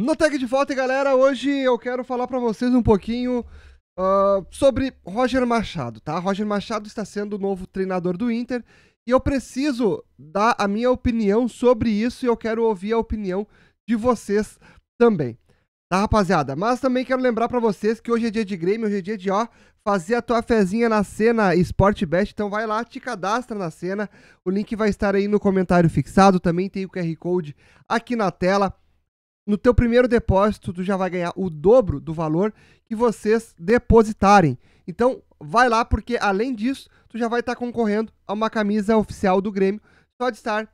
No Tag de Volta, galera, hoje eu quero falar para vocês um pouquinho uh, sobre Roger Machado, tá? Roger Machado está sendo o novo treinador do Inter e eu preciso dar a minha opinião sobre isso e eu quero ouvir a opinião de vocês também, tá, rapaziada? Mas também quero lembrar para vocês que hoje é dia de Grêmio, hoje é dia de, ó, fazer a tua fezinha na cena Sportbet, então vai lá, te cadastra na cena, o link vai estar aí no comentário fixado, também tem o QR Code aqui na tela, no teu primeiro depósito tu já vai ganhar o dobro do valor que vocês depositarem. Então vai lá porque além disso tu já vai estar tá concorrendo a uma camisa oficial do Grêmio só de estar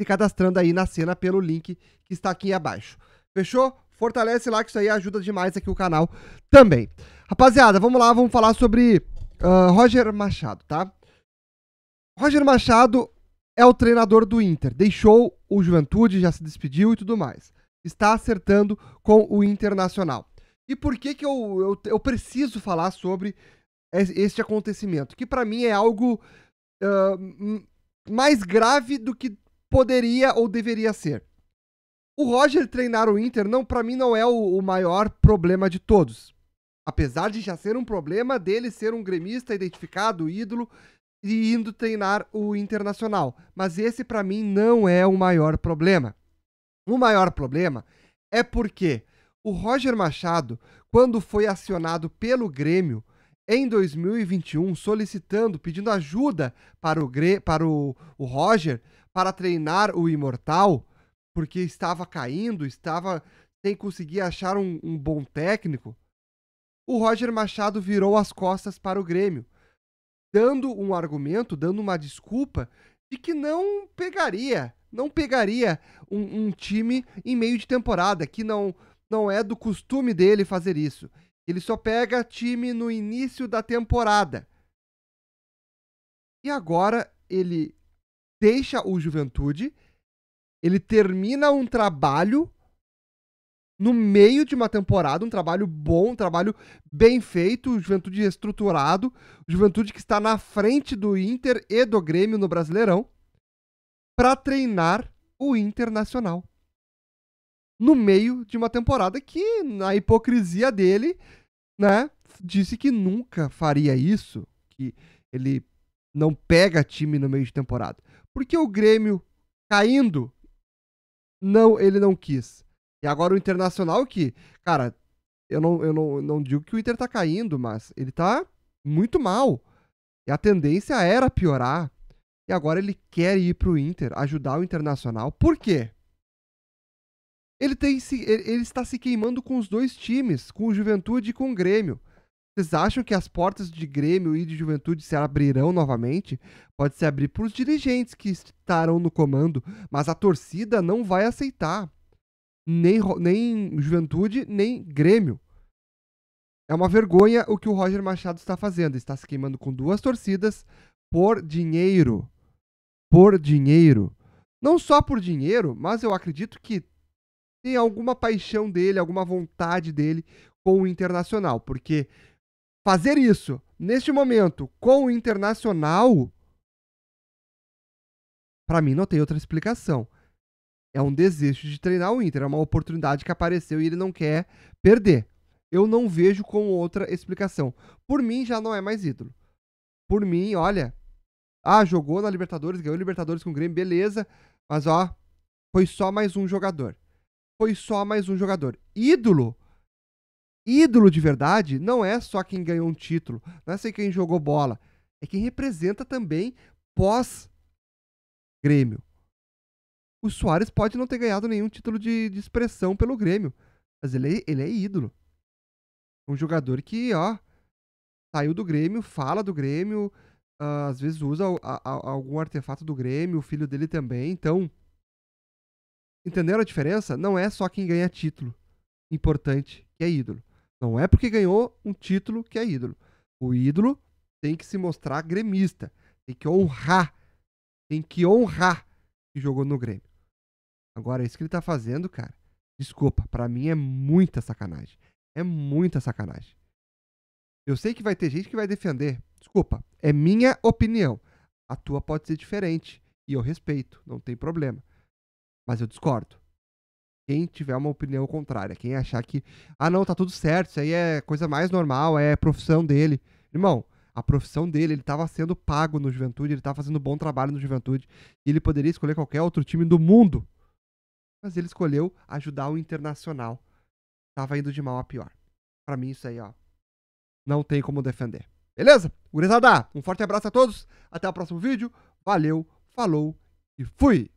se cadastrando aí na cena pelo link que está aqui abaixo. Fechou? Fortalece lá que isso aí ajuda demais aqui o canal também. Rapaziada, vamos lá, vamos falar sobre uh, Roger Machado, tá? Roger Machado é o treinador do Inter, deixou o Juventude, já se despediu e tudo mais está acertando com o Internacional. E por que, que eu, eu, eu preciso falar sobre este acontecimento? Que para mim é algo uh, mais grave do que poderia ou deveria ser. O Roger treinar o Inter, não, para mim não é o, o maior problema de todos. Apesar de já ser um problema dele ser um gremista identificado, ídolo, e indo treinar o Internacional. Mas esse para mim não é o maior problema. O maior problema é porque o Roger Machado, quando foi acionado pelo Grêmio em 2021, solicitando, pedindo ajuda para o, para o, o Roger para treinar o Imortal, porque estava caindo, estava sem conseguir achar um, um bom técnico, o Roger Machado virou as costas para o Grêmio, dando um argumento, dando uma desculpa de que não pegaria não pegaria um, um time em meio de temporada, que não, não é do costume dele fazer isso. Ele só pega time no início da temporada. E agora ele deixa o Juventude, ele termina um trabalho no meio de uma temporada, um trabalho bom, um trabalho bem feito, Juventude estruturado, Juventude que está na frente do Inter e do Grêmio no Brasileirão para treinar o Internacional. No meio de uma temporada que, na hipocrisia dele, né, disse que nunca faria isso, que ele não pega time no meio de temporada. Porque o Grêmio caindo, não, ele não quis. E agora o Internacional que, cara, eu não, eu não, não digo que o Inter tá caindo, mas ele tá muito mal. E a tendência era piorar. E agora ele quer ir pro Inter, ajudar o Internacional. Por quê? Ele, tem, ele está se queimando com os dois times, com o Juventude e com o Grêmio. Vocês acham que as portas de Grêmio e de Juventude se abrirão novamente? Pode se abrir para os dirigentes que estarão no comando, mas a torcida não vai aceitar. Nem, nem Juventude, nem Grêmio. É uma vergonha o que o Roger Machado está fazendo. Está se queimando com duas torcidas por dinheiro por dinheiro. Não só por dinheiro, mas eu acredito que tem alguma paixão dele, alguma vontade dele com o Internacional, porque fazer isso neste momento com o Internacional para mim não tem outra explicação. É um desejo de treinar o Inter, é uma oportunidade que apareceu e ele não quer perder. Eu não vejo com outra explicação. Por mim já não é mais ídolo. Por mim, olha, ah, jogou na Libertadores, ganhou Libertadores com o Grêmio, beleza. Mas ó, foi só mais um jogador. Foi só mais um jogador. Ídolo. Ídolo de verdade não é só quem ganhou um título, não é só quem jogou bola. É quem representa também pós-Grêmio. O Soares pode não ter ganhado nenhum título de, de expressão pelo Grêmio, mas ele é, ele é ídolo. Um jogador que, ó, saiu do Grêmio, fala do Grêmio, uh, às vezes usa a, a, algum artefato do Grêmio, o filho dele também. Então, entenderam a diferença? Não é só quem ganha título importante que é ídolo. Não é porque ganhou um título que é ídolo. O ídolo tem que se mostrar gremista, tem que honrar, tem que honrar que jogou no Grêmio. Agora, isso que ele tá fazendo, cara, desculpa, para mim é muita sacanagem. É muita sacanagem. Eu sei que vai ter gente que vai defender. Desculpa, é minha opinião. A tua pode ser diferente e eu respeito, não tem problema. Mas eu discordo. Quem tiver uma opinião contrária, quem achar que, ah, não, tá tudo certo, isso aí é coisa mais normal, é profissão dele. Irmão, a profissão dele, ele estava sendo pago no Juventude, ele tava fazendo um bom trabalho no Juventude, e ele poderia escolher qualquer outro time do mundo. Mas ele escolheu ajudar o Internacional. Tava indo de mal a pior. Para mim isso aí, ó, não tem como defender. Beleza? Gurizada, um forte abraço a todos. Até o próximo vídeo. Valeu, falou e fui!